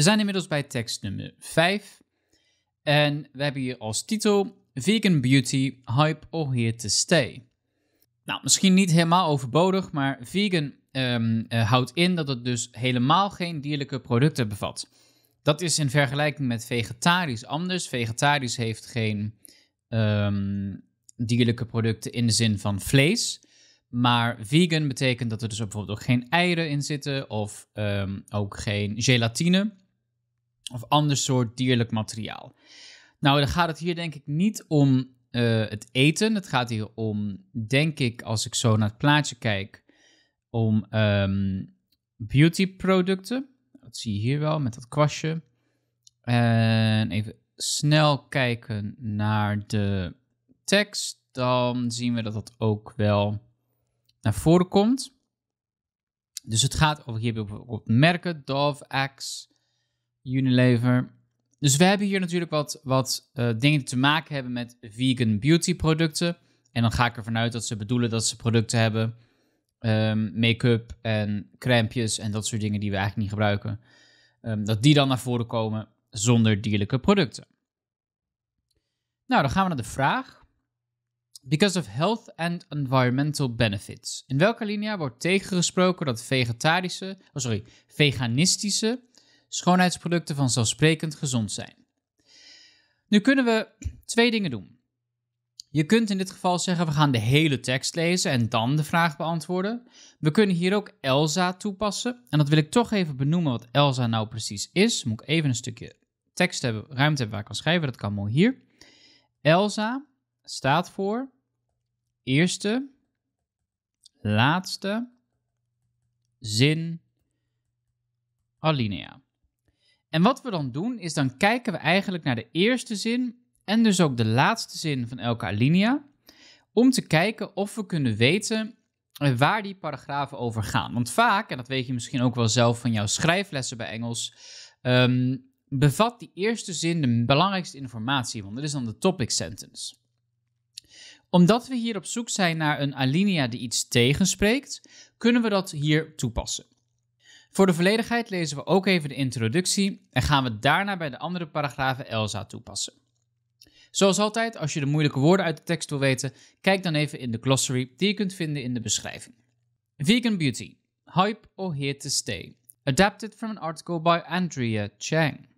We zijn inmiddels bij tekst nummer 5. En we hebben hier als titel Vegan Beauty, Hype or Here to Stay. Nou, misschien niet helemaal overbodig, maar vegan ehm, eh, houdt in dat het dus helemaal geen dierlijke producten bevat. Dat is in vergelijking met vegetarisch anders. Vegetarisch heeft geen ehm, dierlijke producten in de zin van vlees. Maar vegan betekent dat er dus bijvoorbeeld ook geen eieren in zitten of ehm, ook geen gelatine of ander soort dierlijk materiaal. Nou, dan gaat het hier denk ik niet om eh, het eten. Het gaat hier om, denk ik, als ik zo naar het plaatje kijk, om um, ehm, beautyproducten. Dat zie je hier wel met dat kwastje. En even snel kijken naar de tekst. Dan zien we dat dat ook wel naar voren komt. Dus het gaat over hier bijvoorbeeld merken, Dove, Axe, Unilever. Dus we hebben hier natuurlijk wat, wat eh, dingen te maken hebben met vegan beauty producten. En dan ga ik ervan uit dat ze bedoelen dat ze producten hebben. Ehm, make-up en crampjes en dat soort dingen die we eigenlijk niet gebruiken. Ehm, dat die dan naar voren komen zonder dierlijke producten. Nou, dan gaan we naar de vraag. Because of health and environmental benefits. In welke linia wordt tegengesproken dat vegetarische, oh sorry, veganistische schoonheidsproducten vanzelfsprekend gezond zijn. Nu kunnen we twee dingen doen. Je kunt in dit geval zeggen: we gaan de hele tekst lezen en dan de vraag beantwoorden. We kunnen hier ook ELSA toepassen. En dat wil ik toch even benoemen wat ELSA nou precies is. Moet ik even een stukje tekst hebben, ruimte hebben waar ik kan schrijven. Dat kan mooi hier. ELSA staat voor eerste, laatste zin, alinea. En wat we dan doen, is dan kijken we eigenlijk naar de eerste zin en dus ook de laatste zin van elke alinea, om te kijken of we kunnen weten eh, waar die paragrafen over gaan. Want vaak, en dat weet je misschien ook wel zelf van jouw schrijflessen bij Engels, ehm, bevat die eerste zin de belangrijkste informatie, want dat is dan de topic sentence. Omdat we hier op zoek zijn naar een alinea die iets tegenspreekt, kunnen we dat hier toepassen. Voor de volledigheid lezen we ook even de introductie en gaan we daarna bij de andere paragrafen ELSA toepassen. Zoals altijd, als je de moeilijke woorden uit de tekst wil weten, kijk dan even in de glossary die je kunt vinden in de beschrijving. Vegan Beauty, Hype or Here to Stay, adapted from an article by Andrea Chang.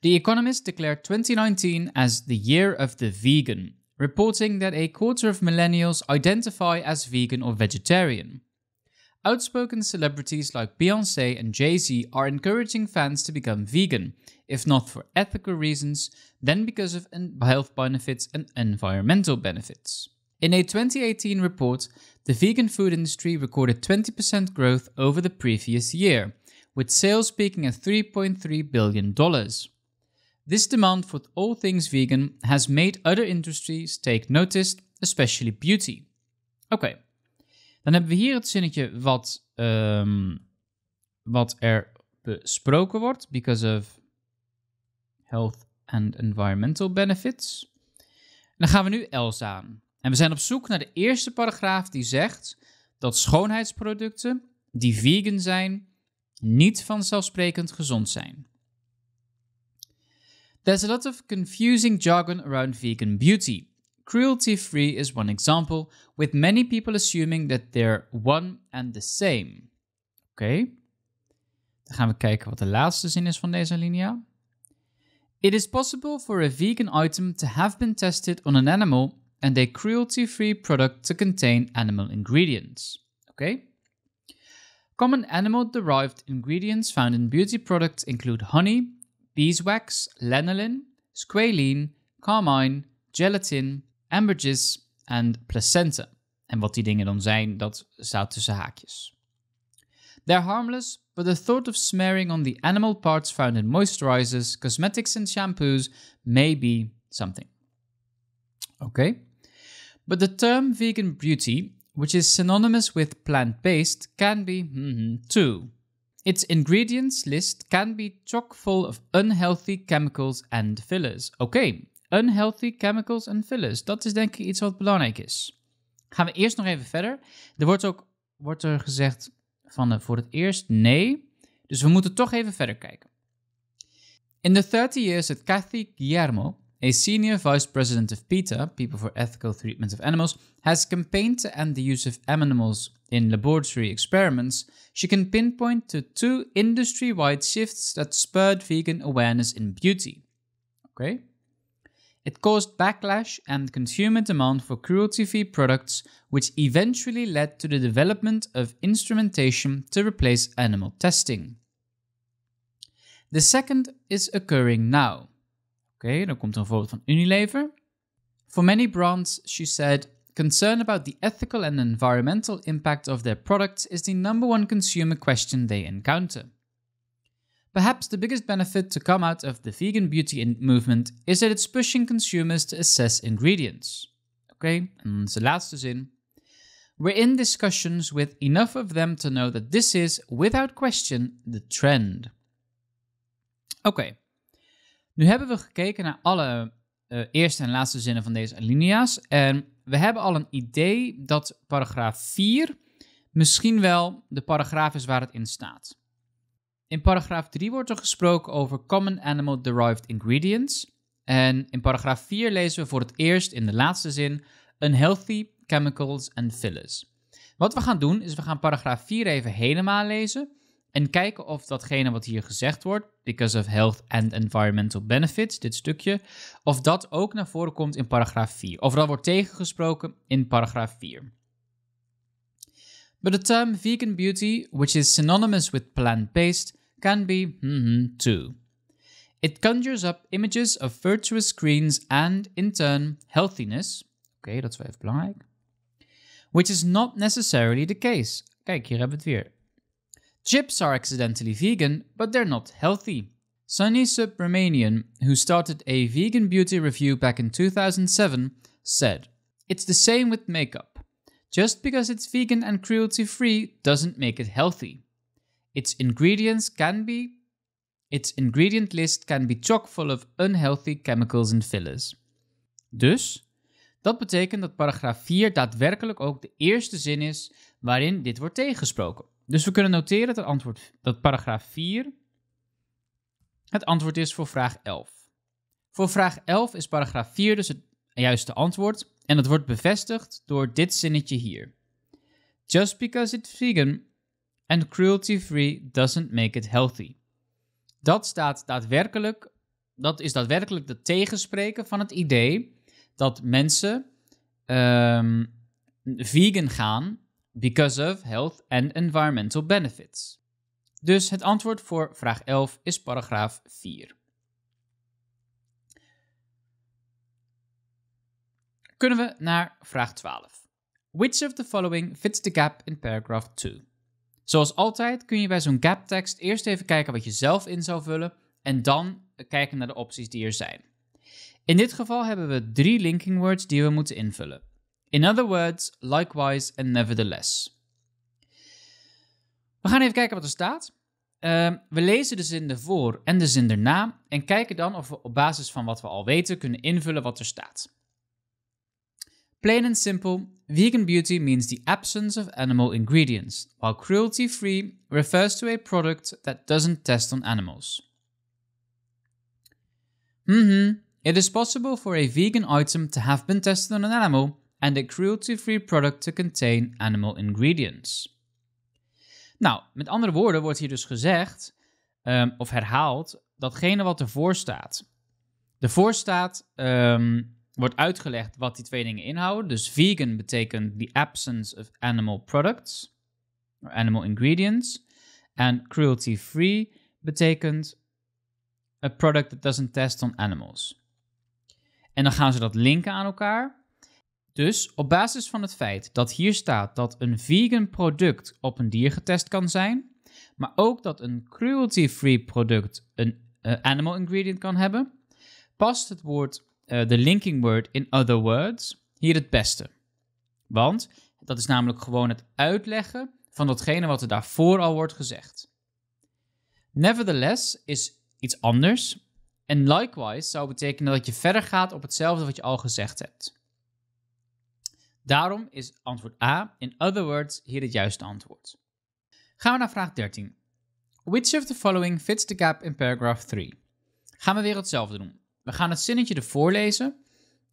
The Economist declared 2019 as the year of the vegan, reporting that a quarter of millennials identify as vegan or vegetarian. Outspoken celebrities like Beyonce and Jay Z are encouraging fans to become vegan, if not for ethical reasons, then because of health benefits and environmental benefits. In a 2018 report, the vegan food industry recorded 20% growth over the previous year, with sales peaking at $3.3 billion. This demand for all things vegan has made other industries take notice, especially beauty. Okay, Dan hebben we hier het zinnetje wat, ehm, wat er besproken wordt, because of health and environmental benefits. dan gaan we nu else aan. En we zijn op zoek naar de eerste paragraaf die zegt dat schoonheidsproducten die vegan zijn, niet vanzelfsprekend gezond zijn. There's a lot of confusing jargon around vegan beauty. Cruelty free is one example, with many people assuming that they're one and the same. Oké, okay. dan gaan we kijken wat de laatste zin is van deze linia. It is possible for a vegan item to have been tested on an animal and a cruelty-free product to contain animal ingredients. Okay? Common animal-derived ingredients found in beauty products include honey, beeswax, lanolin, squalene, carmine, gelatin, ambergris en placenta. En wat die dingen dan zijn, dat staat tussen haakjes. They're harmless, but the thought of smearing on the animal parts found in moisturizers, cosmetics, and shampoos may be something. Okay. But the term vegan beauty, which is synonymous with plant based, can be mm -hmm, too. Its ingredients list can be chock full of unhealthy chemicals and fillers. Okay, Unhealthy chemicals and fillers. Dat is denk ik iets wat belangrijk is. Gaan we eerst nog even verder. Er wordt ook wordt er gezegd van eh, voor het eerst nee. Dus we moeten toch even verder kijken. In the 30 years that Kathy Guillermo, a senior vice president of PETA, People for Ethical Treatment of Animals, has campaigned to end the use of animals in laboratory experiments, she can pinpoint to two industry wide shifts that spurred vegan awareness in beauty. Okay, It caused backlash and consumer demand for cruelty-free products, which eventually led to the development of instrumentation to replace animal testing. The second is occurring now. okay, dan komt er een voorbeeld van Unilever. For many brands, she said, concern about the ethical and environmental impact of their products is the number one consumer question they encounter. Perhaps the biggest benefit to come out of the vegan beauty movement is that it's pushing consumers to assess ingredients. Okay, en onze laatste zin. We're in discussions with enough of them to know that this is, without question, the trend. Oké, okay. nu hebben we gekeken naar alle eh, eerste en laatste zinnen van deze alinea's. En we hebben al een idee dat paragraaf 4 misschien wel de paragraaf is waar het in staat. In paragraaf 3 wordt er gesproken over common animal derived ingredients. En in paragraaf 4 lezen we voor het eerst in de laatste zin unhealthy chemicals and fillers. Wat we gaan doen is we gaan paragraaf 4 even helemaal lezen en kijken of datgene wat hier gezegd wordt, because of health and environmental benefits, dit stukje, of dat ook naar voren komt in paragraaf 4. Of dat wordt tegengesproken in paragraaf 4. But the term vegan beauty, which is synonymous with plant-based, can be hmm too. It conjures up images of virtuous screens and, in turn, healthiness. okay, dat is wel even belangrijk. Which is not necessarily the case. Kijk, hier hebben we het weer. Chips are accidentally vegan, but they're not healthy. Sunny Subramanian, who started a vegan beauty review back in 2007, said, It's the same with makeup. Just because it's vegan and cruelty free doesn't make it healthy. Its ingredients can be Its ingredient list can be chock full of unhealthy chemicals and fillers. Dus, dat betekent dat paragraaf 4 daadwerkelijk ook de eerste zin is waarin dit wordt tegengesproken. Dus we kunnen noteren dat, antwoord, dat paragraaf 4 het antwoord is voor vraag 11. Voor vraag 11 is paragraaf 4 dus het juiste antwoord en dat wordt bevestigd door dit zinnetje hier. Just because it's vegan and cruelty-free doesn't make it healthy. Dat staat daadwerkelijk, dat is daadwerkelijk het tegenspreken van het idee dat mensen ehm, vegan gaan because of health and environmental benefits. Dus het antwoord voor vraag 11 is paragraaf 4. Kunnen we naar vraag 12. Which of the following fits the gap in paragraph 2? Zoals altijd kun je bij zo'n gap tekst eerst even kijken wat je zelf in zou vullen en dan kijken naar de opties die er zijn. In dit geval hebben we drie linking words die we moeten invullen. In other words, likewise and nevertheless. We gaan even kijken wat er staat. Ehm, we lezen de zin ervoor en de zin erna en kijken dan of we op basis van wat we al weten kunnen invullen wat er staat. Plain and simple, vegan beauty means the absence of animal ingredients, while cruelty free refers to a product that doesn't test on animals. mm It is possible for a vegan item to have been tested on an animal and a cruelty-free product to contain animal ingredients. Nou, met andere woorden wordt hier dus gezegd, um, of herhaald, datgene wat ervoor staat. Ervoor staat ehm, wordt uitgelegd wat die twee dingen inhouden. Dus vegan betekent the absence of animal products, or animal ingredients. En cruelty-free betekent a product that doesn't test on animals. En dan gaan ze dat linken aan elkaar. Dus op basis van het feit dat hier staat dat een vegan product op een dier getest kan zijn, maar ook dat een cruelty-free product een eh, animal ingredient kan hebben, past het woord eh, de linking word in other words hier het beste. Want dat is namelijk gewoon het uitleggen van datgene wat er daarvoor al wordt gezegd. Nevertheless is iets anders. En likewise zou betekenen dat je verder gaat op hetzelfde wat je al gezegd hebt. Daarom is antwoord A, in other words, hier het juiste antwoord. Gaan we naar vraag 13. Which of the following fits the gap in paragraph 3? Gaan we weer hetzelfde doen. We gaan het zinnetje ervoor lezen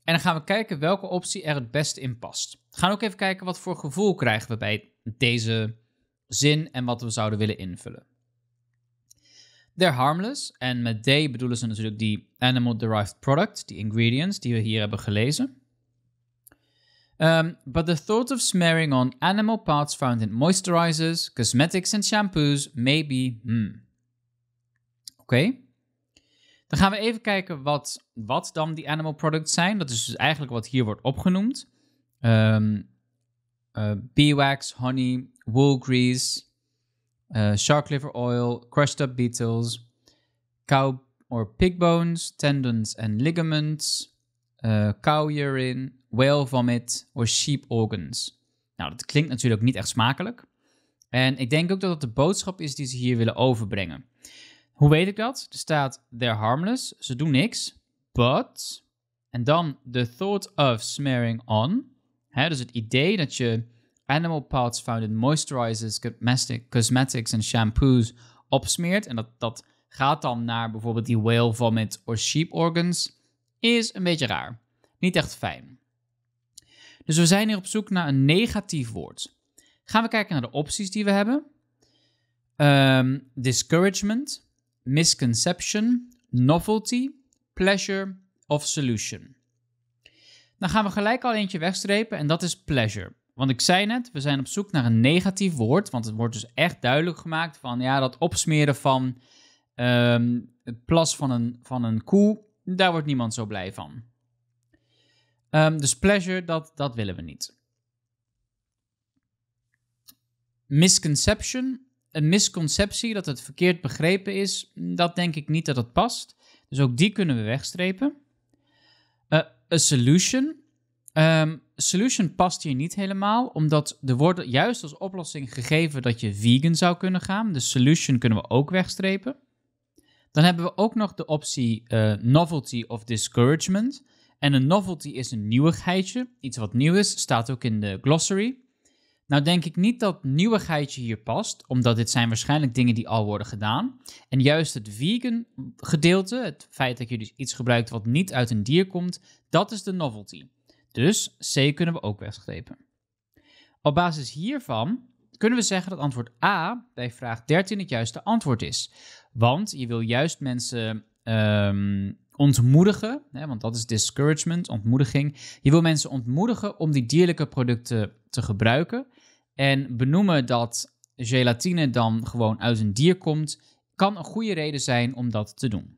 en dan gaan we kijken welke optie er het beste in past. We gaan ook even kijken wat voor gevoel krijgen we bij deze zin en wat we zouden willen invullen. They're harmless. En met they bedoelen ze natuurlijk die animal-derived product, die ingredients die we hier hebben gelezen. Um, but the thought of smearing on animal parts found in moisturizers, cosmetics and shampoos may be... Hmm. Oké. Okay. Dan gaan we even kijken wat, wat dan die animal products zijn. Dat is dus eigenlijk wat hier wordt opgenoemd. Um, uh, beeswax, honey, wool grease, eh, shark liver oil, crushed up beetles, cow or pig bones, tendons and ligaments, eh, cow urine, whale vomit or sheep organs. Nou, dat klinkt natuurlijk niet echt smakelijk. En ik denk ook dat dat de boodschap is die ze hier willen overbrengen. Hoe weet ik dat? Er staat, they're harmless, ze doen niks, but... En dan the thought of smearing on. Hè, dus het idee dat je animal parts found in moisturizers, cosmetics en shampoos opsmeert. En dat, dat gaat dan naar bijvoorbeeld die whale vomit of sheep organs. Is een beetje raar. Niet echt fijn. Dus we zijn hier op zoek naar een negatief woord. Gaan we kijken naar de opties die we hebben. Ehm, discouragement misconception, novelty, pleasure of solution. Dan gaan we gelijk al eentje wegstrepen en dat is pleasure. Want ik zei net, we zijn op zoek naar een negatief woord, want het wordt dus echt duidelijk gemaakt van ja, dat opsmeren van ehm, het plas van een, van een koe, daar wordt niemand zo blij van. Ehm, dus pleasure, dat, dat willen we niet. Misconception, een misconceptie dat het verkeerd begrepen is, dat denk ik niet dat het past. Dus ook die kunnen we wegstrepen. Eh, een solution. Ehm, solution past hier niet helemaal, omdat de wordt juist als oplossing gegeven dat je vegan zou kunnen gaan. De solution kunnen we ook wegstrepen. Dan hebben we ook nog de optie eh, novelty of discouragement. En een novelty is een nieuwigheidje, iets wat nieuw is, staat ook in de glossary. Nou denk ik niet dat nieuwigheidje hier past, omdat dit zijn waarschijnlijk dingen die al worden gedaan. En juist het vegan gedeelte, het feit dat je dus iets gebruikt wat niet uit een dier komt, dat is de novelty. Dus C kunnen we ook wegstrepen. Op basis hiervan kunnen we zeggen dat antwoord A bij vraag 13 het juiste antwoord is. Want je wil juist mensen ehm, ontmoedigen, hè, want dat is discouragement, ontmoediging. Je wil mensen ontmoedigen om die dierlijke producten te gebruiken. En benoemen dat gelatine dan gewoon uit een dier komt, kan een goede reden zijn om dat te doen.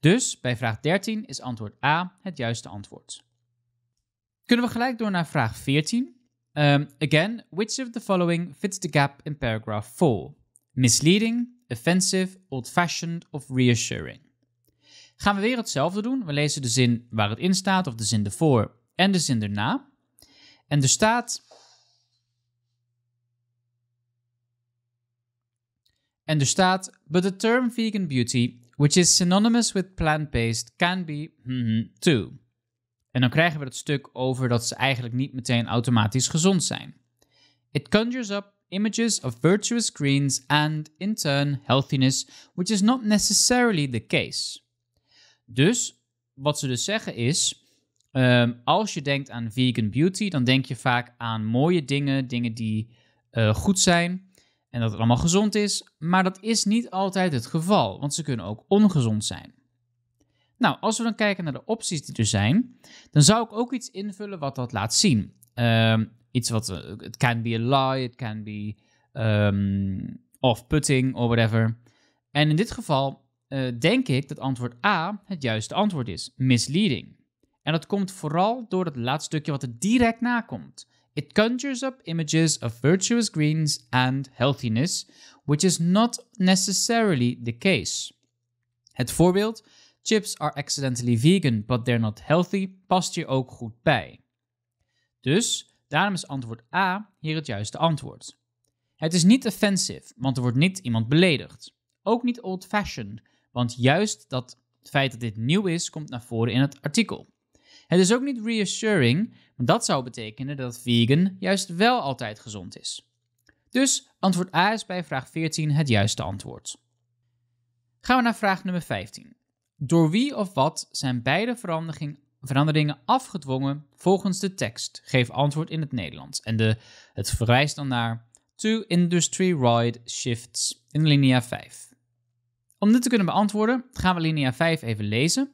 Dus bij vraag 13 is antwoord A het juiste antwoord. Kunnen we gelijk door naar vraag 14? Ehm, again, which of the following fits the gap in paragraph 4? Misleading, offensive, old-fashioned of reassuring? Gaan we weer hetzelfde doen. We lezen de zin waar het in staat, of de zin ervoor en de zin erna. En er staat. En er staat, but the term vegan beauty, which is synonymous with plant-based, can be mm-hmm, too. En dan krijgen we dat stuk over dat ze eigenlijk niet meteen automatisch gezond zijn. It conjures up images of virtuous greens and, in turn, healthiness, which is not necessarily the case. Dus wat ze dus zeggen is, ehm, als je denkt aan vegan beauty, dan denk je vaak aan mooie dingen, dingen die eh, goed zijn en dat het allemaal gezond is. Maar dat is niet altijd het geval, want ze kunnen ook ongezond zijn. Nou, als we dan kijken naar de opties die er zijn, dan zou ik ook iets invullen wat dat laat zien. Ehm, iets wat, eh, het can be a lie, it can be um, off-putting of whatever. En in dit geval eh, denk ik dat antwoord A het juiste antwoord is: misleading. En dat komt vooral door het laatste stukje wat er direct na komt. It conjures up images of virtuous greens and healthiness, which is not necessarily the case. Het voorbeeld: chips are accidentally vegan, but they're not healthy, past hier ook goed bij. Dus daarom is antwoord A hier het juiste antwoord. Het is niet offensive, want er wordt niet iemand beledigd. Ook niet old-fashioned, want juist dat feit dat dit nieuw is, komt naar voren in het artikel. Het is ook niet reassuring, want dat zou betekenen dat vegan juist wel altijd gezond is. Dus antwoord A is bij vraag 14 het juiste antwoord. Gaan we naar vraag nummer 15. Door wie of wat zijn beide veranderingen afgedwongen volgens de tekst? Geef antwoord in het Nederlands. En de, het verwijst dan naar To Industry-Wide Shifts in linea 5. Om dit te kunnen beantwoorden, gaan we linea 5 even lezen.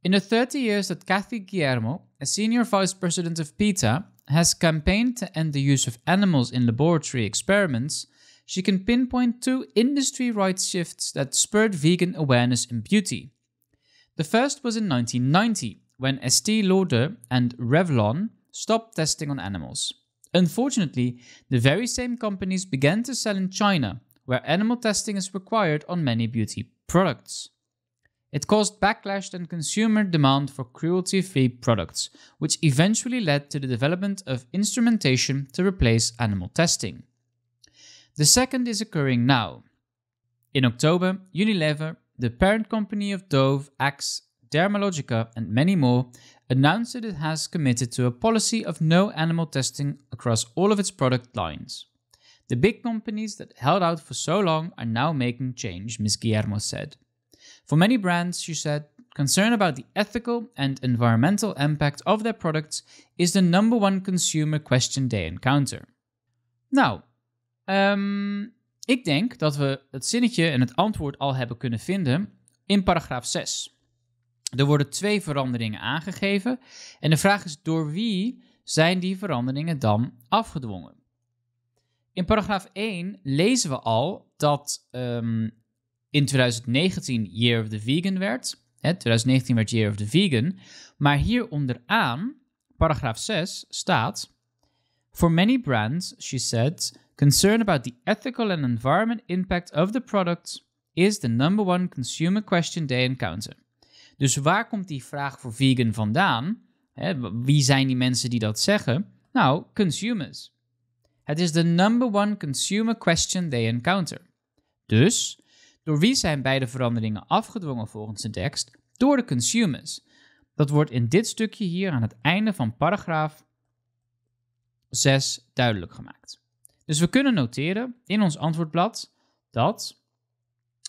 In the 30 years that Kathy Guillermo, a senior vice president of PETA, has campaigned to end the use of animals in laboratory experiments, she can pinpoint two industry industry-wide shifts that spurred vegan awareness in beauty. The first was in 1990, when Estee Lauder and Revlon stopped testing on animals. Unfortunately, the very same companies began to sell in China, where animal testing is required on many beauty products. It caused backlash and consumer demand for cruelty free products, which eventually led to the development of instrumentation to replace animal testing. The second is occurring now. In October, Unilever, the parent company of Dove, Axe, Dermalogica, and many more, announced that it has committed to a policy of no animal testing across all of its product lines. The big companies that held out for so long are now making change, Ms. Guillermo said. For many brands, she said, concern about the ethical and environmental impact of their products is the number one consumer question they encounter. Nou, ehm, ik denk dat we het zinnetje en het antwoord al hebben kunnen vinden in paragraaf 6. Er worden twee veranderingen aangegeven en de vraag is door wie zijn die veranderingen dan afgedwongen? In paragraaf 1 lezen we al dat ehm, in 2019 Year of the Vegan werd. Hè, 2019 werd Year of the Vegan. Maar hier onderaan, paragraaf 6, staat... For many brands, she said, concern about the ethical and environment impact of the product is the number one consumer question they encounter. Dus waar komt die vraag voor vegan vandaan? Hè, wie zijn die mensen die dat zeggen? Nou, consumers. Het is de number one consumer question they encounter. Dus, door wie zijn beide veranderingen afgedwongen volgens de tekst? Door de consumers. Dat wordt in dit stukje hier aan het einde van paragraaf 6 duidelijk gemaakt. Dus we kunnen noteren in ons antwoordblad dat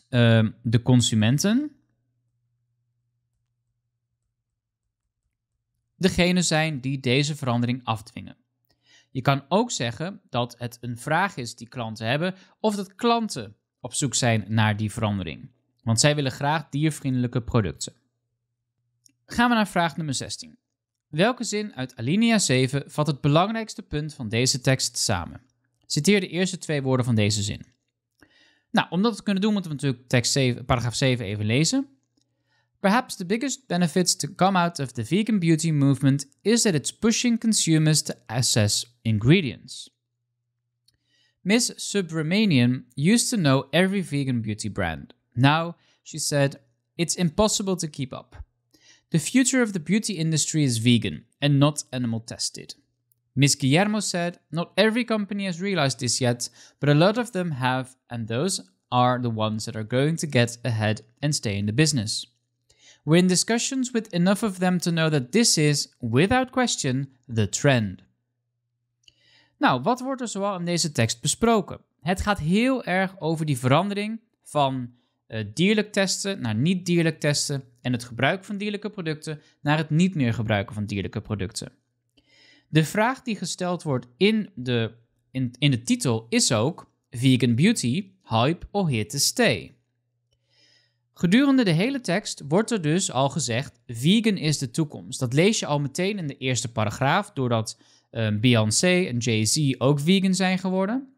ehm, de consumenten degene zijn die deze verandering afdwingen. Je kan ook zeggen dat het een vraag is die klanten hebben of dat klanten op zoek zijn naar die verandering. Want zij willen graag diervriendelijke producten. Gaan we naar vraag nummer 16. Welke zin uit alinea 7 vat het belangrijkste punt van deze tekst samen? Citeer de eerste twee woorden van deze zin. Nou, om dat te kunnen doen moeten we natuurlijk tekst 7, paragraaf 7 even lezen. Perhaps the biggest benefits to come out of the vegan beauty movement is that it's pushing consumers to assess ingredients. Miss Subramanian used to know every vegan beauty brand. Now, she said, it's impossible to keep up. The future of the beauty industry is vegan and not animal tested. Ms. Guillermo said, Not every company has realized this yet, but a lot of them have, and those are the ones that are going to get ahead and stay in the business. We're in discussions with enough of them to know that this is, without question, the trend. Nou, wat wordt er zoal in deze tekst besproken? Het gaat heel erg over die verandering van eh, dierlijk testen naar niet dierlijk testen en het gebruik van dierlijke producten naar het niet meer gebruiken van dierlijke producten. De vraag die gesteld wordt in de, in, in de titel is ook: Vegan Beauty, hype or here to stay? Gedurende de hele tekst wordt er dus al gezegd: vegan is de toekomst. Dat lees je al meteen in de eerste paragraaf, doordat um, Beyoncé en Jay-Z ook vegan zijn geworden.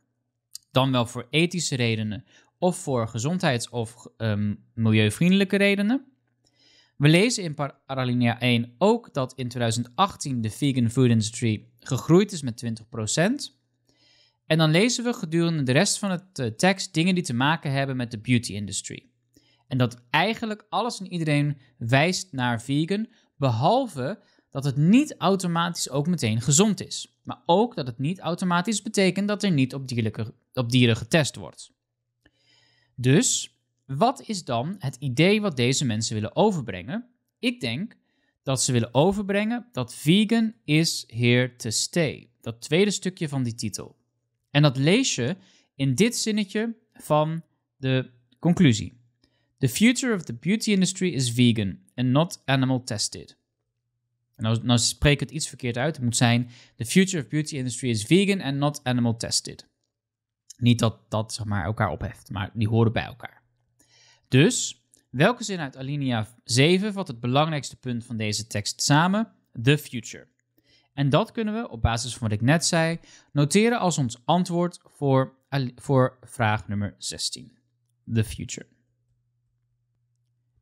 Dan wel voor ethische redenen of voor gezondheids- of ehm, milieuvriendelijke redenen. We lezen in paralinea 1 ook dat in 2018 de vegan food industry gegroeid is met 20%. En dan lezen we gedurende de rest van het eh, tekst dingen die te maken hebben met de beauty industry. En dat eigenlijk alles en iedereen wijst naar vegan, behalve dat het niet automatisch ook meteen gezond is. Maar ook dat het niet automatisch betekent dat er niet op, dierlijke, op dieren getest wordt. Dus, wat is dan het idee wat deze mensen willen overbrengen? Ik denk dat ze willen overbrengen dat vegan is here to stay. Dat tweede stukje van die titel. En dat lees je in dit zinnetje van de conclusie. The future of the beauty industry is vegan and not animal tested. En nou, nou spreek ik het iets verkeerd uit. Het moet zijn: The future of beauty industry is vegan and not animal tested. Niet dat dat zeg maar, elkaar opheft, maar die horen bij elkaar. Dus, welke zin uit alinea 7 vat het belangrijkste punt van deze tekst samen? The future. En dat kunnen we, op basis van wat ik net zei, noteren als ons antwoord voor, voor vraag nummer 16. The future.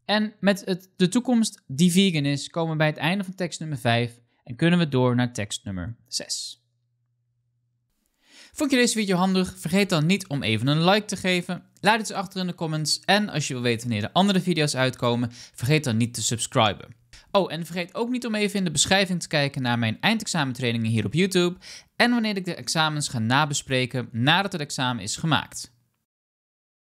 En met het, de toekomst die vegan is, komen we bij het einde van tekst nummer 5 en kunnen we door naar tekst nummer 6. Vond je deze video handig? Vergeet dan niet om even een like te geven. Laat iets achter in de comments. En als je wil weten wanneer de andere video's uitkomen, vergeet dan niet te subscriben. Oh, en vergeet ook niet om even in de beschrijving te kijken naar mijn eindexamentrainingen hier op YouTube. En wanneer ik de examens ga nabespreken nadat het examen is gemaakt.